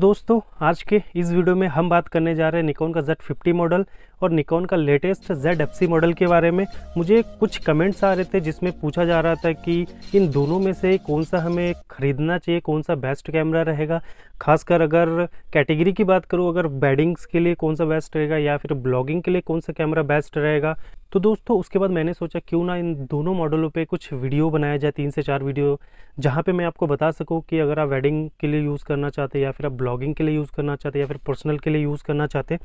दोस्तों आज के इस वीडियो में हम बात करने जा रहे हैं निकॉन का Z50 मॉडल और निकॉन का लेटेस्ट जेड मॉडल के बारे में मुझे कुछ कमेंट्स आ रहे थे जिसमें पूछा जा रहा था कि इन दोनों में से कौन सा हमें ख़रीदना चाहिए कौन सा बेस्ट कैमरा रहेगा खासकर अगर कैटेगरी की बात करूँ अगर बेडिंग्स के लिए कौन सा बेस्ट रहेगा या फिर ब्लॉगिंग के लिए कौन सा कैमरा बेस्ट रहेगा तो दोस्तों उसके बाद मैंने सोचा क्यों ना इन दोनों मॉडलों पे कुछ वीडियो बनाया जाए तीन से चार वीडियो जहाँ पे मैं आपको बता सकूँ कि अगर आप वेडिंग के लिए यूज़ करना चाहते हैं या फिर आप ब्लॉगिंग के लिए यूज़ करना चाहते हैं या फिर पर्सनल के लिए यूज़ करना चाहते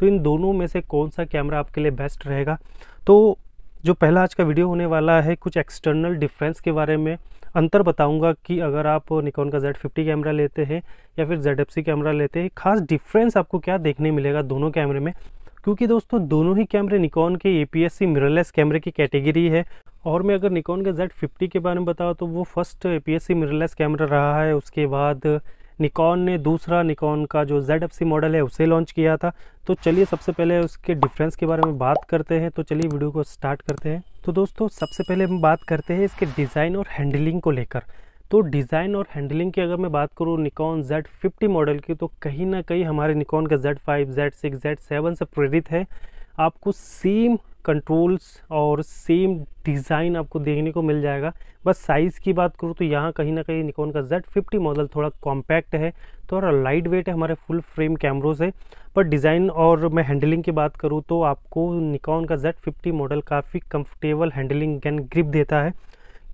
तो इन दोनों में से कौन सा कैमरा आपके लिए बेस्ट रहेगा तो जो पहला आज का वीडियो होने वाला है कुछ एक्सटर्नल डिफरेंस के बारे में अंतर बताऊंगा कि अगर आप निकॉन का Z50 कैमरा लेते हैं या फिर जेड कैमरा लेते हैं खास डिफरेंस आपको क्या देखने मिलेगा दोनों कैमरे में क्योंकि दोस्तों दोनों ही कैमरे निकॉन के ए मिररलेस कैमरे की कैटेगरी है और मैं अगर निकॉन के जेड फिफ्टी के बारे में बताऊँ तो वो फर्स्ट ए मिररलेस कैमरा रहा है उसके बाद निकॉन ने दूसरा निकॉन का जो जेड एफ सी मॉडल है उसे लॉन्च किया था तो चलिए सबसे पहले उसके डिफरेंस के बारे में बात करते हैं तो चलिए वीडियो को स्टार्ट करते हैं तो दोस्तों सबसे पहले हम बात करते हैं इसके डिज़ाइन और हैंडलिंग को लेकर तो डिज़ाइन और हैंडलिंग की अगर मैं बात करूँ निकॉन जेड फिफ्टी मॉडल की तो कहीं ना कहीं हमारे निकॉन का Z five Z six Z seven से प्रेरित है आपको सेम कंट्रोल्स और सेम डिज़ाइन आपको देखने को मिल जाएगा बस साइज़ की बात करूँ तो यहाँ कहीं ना कहीं निकॉन का जेड फिफ्टी मॉडल थोड़ा कॉम्पैक्ट है थोड़ा लाइट वेट है हमारे फुल फ्रेम कैमरों से पर डिज़ाइन और मैं हैंडलिंग की बात करूँ तो आपको निकॉन का जेड फिफ्टी मॉडल काफ़ी कंफर्टेबल हैंडलिंग एंड ग्रिप देता है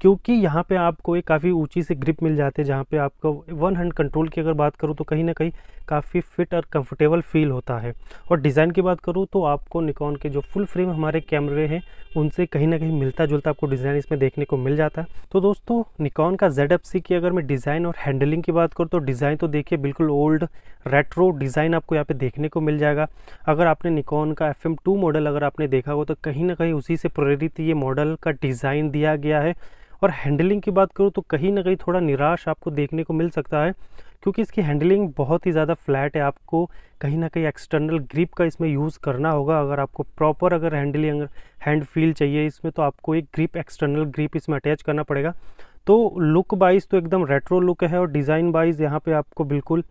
क्योंकि यहाँ पे आपको एक काफ़ी ऊंची से ग्रिप मिल जाती है जहाँ पे आपको वन हैंड कंट्रोल की अगर बात करूँ तो कहीं ना कहीं काफ़ी फिट और कंफर्टेबल फील होता है और डिज़ाइन की बात करूँ तो आपको निकॉन के जो फुल फ्रेम हमारे कैमरे हैं उनसे कहीं ना कहीं मिलता जुलता आपको डिज़ाइन इसमें देखने को मिल जाता है तो दोस्तों निकॉन का जेड की अगर मैं डिज़ाइन और हैंडलिंग की बात करूँ तो डिज़ाइन तो देखिए बिल्कुल ओल्ड रेट्रो डिज़ाइन आपको यहाँ पर देखने को मिल जाएगा अगर आपने निकॉन का एफ मॉडल अगर आपने देखा हो तो कहीं ना कहीं उसी से प्रेरित ये मॉडल का डिज़ाइन दिया गया है और हैंडलिंग की बात करूँ तो कहीं ना कहीं थोड़ा निराश आपको देखने को मिल सकता है क्योंकि इसकी हैंडलिंग बहुत ही ज़्यादा फ्लैट है आपको कहीं ना कहीं एक्सटर्नल ग्रिप का इसमें यूज़ करना होगा अगर आपको प्रॉपर अगर हैंडलिंग अगर हैंड फील चाहिए इसमें तो आपको एक ग्रिप एक्सटर्नल ग्रिप इसमें अटैच करना पड़ेगा तो लुक वाइज तो एकदम रेट्रो लुक है और डिज़ाइन वाइज यहाँ पे आपको बिल्कुल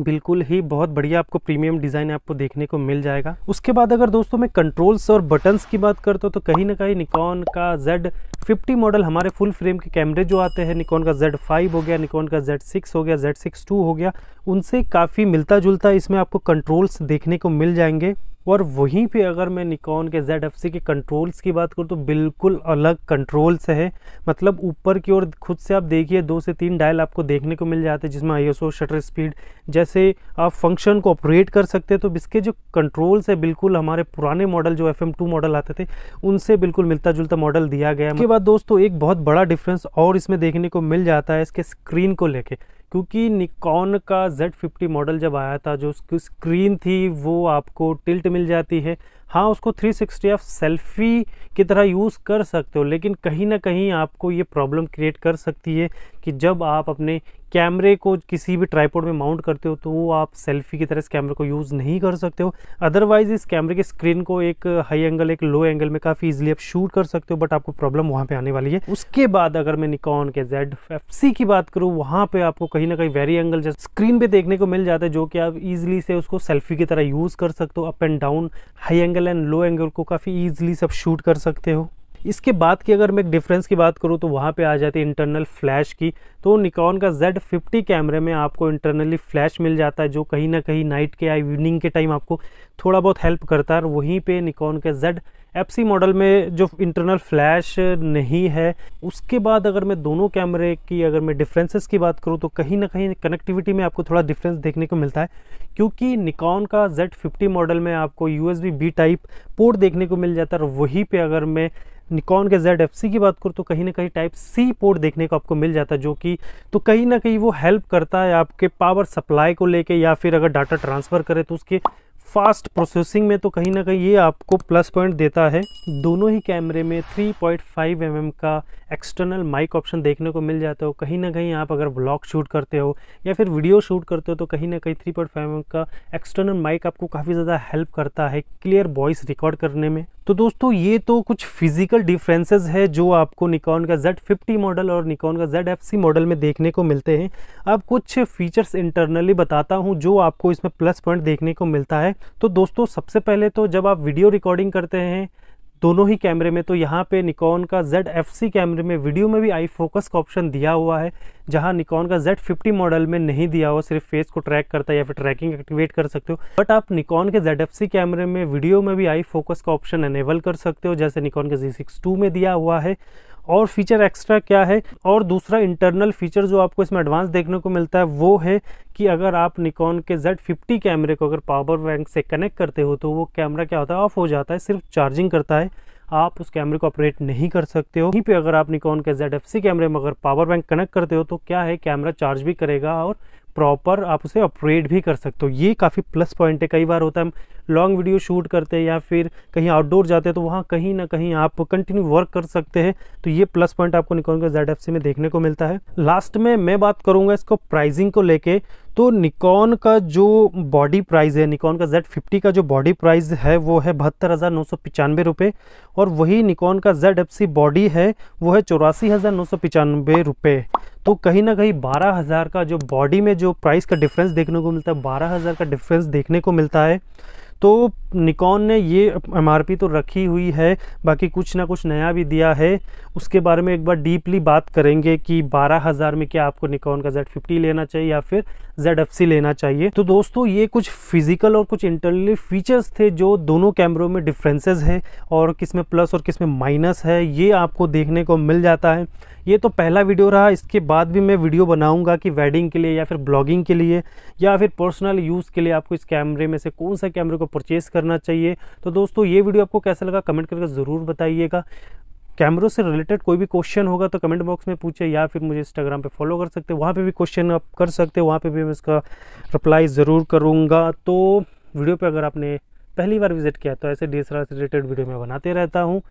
बिल्कुल ही बहुत बढ़िया आपको प्रीमियम डिज़ाइन आपको देखने को मिल जाएगा उसके बाद अगर दोस्तों मैं कंट्रोल्स और बटन्स की बात करता हूँ तो कहीं ना कहीं निकॉन का जेड फिफ्टी मॉडल हमारे फुल फ्रेम के कैमरे जो आते हैं निकॉन का जेड फाइव हो गया निकॉन का जेड सिक्स हो गया जेड सिक्स टू हो गया उनसे काफ़ी मिलता जुलता इसमें आपको कंट्रोल्स देखने को मिल जाएंगे और वहीं पे अगर मैं निकॉन के जेड एफ सी के कंट्रोल्स की बात करूँ तो बिल्कुल अलग कंट्रोल्स है मतलब ऊपर की ओर खुद से आप देखिए दो से तीन डायल आपको देखने को मिल जाते हैं जिसमें आई शटर स्पीड जैसे आप फंक्शन को ऑपरेट कर सकते हैं तो इसके जो कंट्रोल्स है बिल्कुल हमारे पुराने मॉडल जो एफ एम टू मॉडल आते थे उनसे बिल्कुल मिलता जुलता मॉडल दिया गया उसके बाद दोस्तों एक बहुत बड़ा डिफरेंस और इसमें देखने को मिल जाता है इसके स्क्रीन को लेके क्योंकि निकॉन का Z50 मॉडल जब आया था जो उसकी स्क्रीन थी वो आपको टिल्ट मिल जाती है हाँ उसको 360 आप सेल्फी की तरह यूज़ कर सकते हो लेकिन कहीं ना कहीं आपको ये प्रॉब्लम क्रिएट कर सकती है कि जब आप अपने कैमरे को किसी भी ट्राईपोर्ड में माउंट करते हो तो वो आप सेल्फी की तरह इस कैमरे को यूज़ नहीं कर सकते हो अदरवाइज़ इस कैमरे की स्क्रीन को एक हाई एंगल एक लो एंगल में काफ़ी इजीली आप शूट कर सकते हो बट आपको प्रॉब्लम वहाँ पे आने वाली है उसके बाद अगर मैं निकॉन के जेड एफ सी की बात करूँ वहाँ पर आपको कहीं ना कहीं वेरी एंगल जैसे स्क्रीन पर देखने को मिल जाता है जो कि आप ईजिली से उसको सेल्फी की तरह यूज़ कर सकते हो up and down high angle angle and low angle को काफ़ी ईजिली सब शूट कर सकते हो इसके बाद की अगर मैं डिफरेंस की बात करूँ तो वहाँ पे आ जाती है इंटरनल फ्लैश की तो निकॉन का जेड फिफ्टी कैमरे में आपको इंटरनली फ्लैश मिल जाता है जो कहीं ना कहीं नाइट के या इवनिंग के टाइम आपको थोड़ा बहुत हेल्प करता है वहीं पर निकॉन के जेड एफ मॉडल में जो इंटरनल फ्लैश नहीं है उसके बाद अगर मैं दोनों कैमरे की अगर मैं डिफरेंसेस की बात करूँ तो कहीं ना कहीं कनेक्टिविटी में आपको थोड़ा डिफरेंस देखने को मिलता है क्योंकि निकॉन का Z50 मॉडल में आपको U S B type port देखने को मिल जाता है और वहीं पे अगर मैं निकॉन के जेड एफ़ सी की बात करूँ तो कहीं ना कहीं टाइप सी पोर्ट देखने को आपको मिल जाता है जो कि तो कहीं ना कहीं वो हेल्प करता है आपके पावर सप्लाई को लेके या फिर अगर डाटा ट्रांसफ़र करें तो उसके फास्ट प्रोसेसिंग में तो कहीं ना कहीं ये आपको प्लस पॉइंट देता है दोनों ही कैमरे में 3.5 पॉइंट mm का एक्सटर्नल माइक ऑप्शन देखने को मिल जाता हो कहीं ना कहीं आप अगर ब्लॉग शूट करते हो या फिर वीडियो शूट करते हो तो कहीं ना कहीं 3.5 पॉइंट mm का एक्सटर्नल माइक आपको काफ़ी ज़्यादा हेल्प करता है क्लियर वॉइस रिकॉर्ड करने में तो दोस्तों ये तो कुछ फिजिकल डिफरेंसेस है जो आपको निकॉन का जेड फिफ्टी मॉडल और निकॉन का जेड एफ सी मॉडल में देखने को मिलते हैं अब कुछ फीचर्स इंटरनली बताता हूँ जो आपको इसमें प्लस पॉइंट देखने को मिलता है तो दोस्तों सबसे पहले तो जब आप वीडियो रिकॉर्डिंग करते हैं दोनों ही कैमरे में तो यहाँ पे निकॉन का जेड एफ सी कैमरे में वीडियो में भी आई फोकस का ऑप्शन दिया हुआ है जहाँ निकॉन का जेड फिफ्टी मॉडल में नहीं दिया हुआ सिर्फ फेस को ट्रैक करता है या फिर ट्रैकिंग एक्टिवेट कर सकते हो बट आप निकॉन के जेड एफ सी कैमरे में वीडियो में भी आई फोकस का ऑप्शन एनेबल कर सकते हो जैसे निकॉन के जी सिक्स टू में दिया हुआ है और फीचर एक्स्ट्रा क्या है और दूसरा इंटरनल फीचर जो आपको इसमें एडवांस देखने को मिलता है वो है कि अगर आप निकॉन के जेड फिफ्टी कैमरे को अगर पावर बैंक से कनेक्ट करते हो तो वो कैमरा क्या होता है ऑफ हो जाता है सिर्फ चार्जिंग करता है आप उस कैमरे को ऑपरेट नहीं कर सकते हो वहीं पे अगर आप निकॉन के जेड एफ सी कैमरे में अगर पावर बैंक कनेक्ट करते हो तो क्या है कैमरा चार्ज भी करेगा और प्रॉपर आप उसे ऑपरेट भी कर सकते हो ये काफ़ी प्लस पॉइंट है कई बार होता है हम लॉन्ग वीडियो शूट करते हैं या फिर कहीं आउटडोर जाते हैं तो वहाँ कहीं ना कहीं आप कंटिन्यू वर्क कर सकते हैं तो ये प्लस पॉइंट आपको निकॉन का जेड में देखने को मिलता है लास्ट में मैं बात करूँगा इसको प्राइजिंग को लेके तो निकॉन का जो बॉडी प्राइस है निकॉन का जेड फिफ्टी का जो बॉडी प्राइस है वो है बहत्तर हज़ार नौ सौ पचानवे रुपये और वही निकॉन का जेड एफ सी बॉडी है वो है चौरासी हज़ार नौ सौ पचानवे रुपये तो कहीं ना कहीं बारह हज़ार का जो बॉडी में जो प्राइस का डिफरेंस देखने को मिलता है बारह हज़ार का डिफरेंस देखने को मिलता है तो निकॉन ने ये एमआरपी तो रखी हुई है बाकी कुछ ना कुछ नया भी दिया है उसके बारे में एक बार डीपली बात करेंगे कि बारह हज़ार में क्या आपको निकॉन का जेड फिफ्टी लेना चाहिए या फिर जेड एफ सी लेना चाहिए तो दोस्तों ये कुछ फिजिकल और कुछ इंटरनली फीचर्स थे जो दोनों कैमरों में डिफरेंसेस है और किस में प्लस और किस में माइनस है ये आपको देखने को मिल जाता है ये तो पहला वीडियो रहा इसके बाद भी मैं वीडियो बनाऊंगा कि वेडिंग के लिए या फिर ब्लॉगिंग के लिए या फिर पर्सनल यूज़ के लिए आपको इस कैमरे में से कौन सा कैमरे को परचेज़ करना चाहिए तो दोस्तों ये वीडियो आपको कैसा लगा कमेंट करके ज़रूर बताइएगा कैमरों से रिलेटेड कोई भी क्वेश्चन होगा तो कमेंट बॉक्स में पूछे या फिर मुझे इंस्टाग्राम पे फॉलो कर सकते हैं वहाँ पे भी क्वेश्चन आप कर सकते हैं वहाँ पे भी मैं उसका रिप्लाई ज़रूर करूँगा तो वीडियो पे अगर आपने पहली बार विजिट किया तो ऐसे डी से रिलेटेड वीडियो मैं बनाते रहता हूँ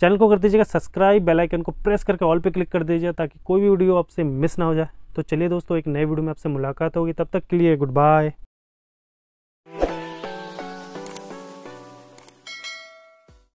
चैनल को कर दीजिएगा सब्सक्राइब बेल आइकन को प्रेस करके ऑल पे क्लिक कर दीजिए ताकि कोई भी वीडियो आपसे मिस ना हो जाए तो चलिए दोस्तों एक नए वीडियो में आपसे मुलाकात होगी तब तक के लिए गुड बाय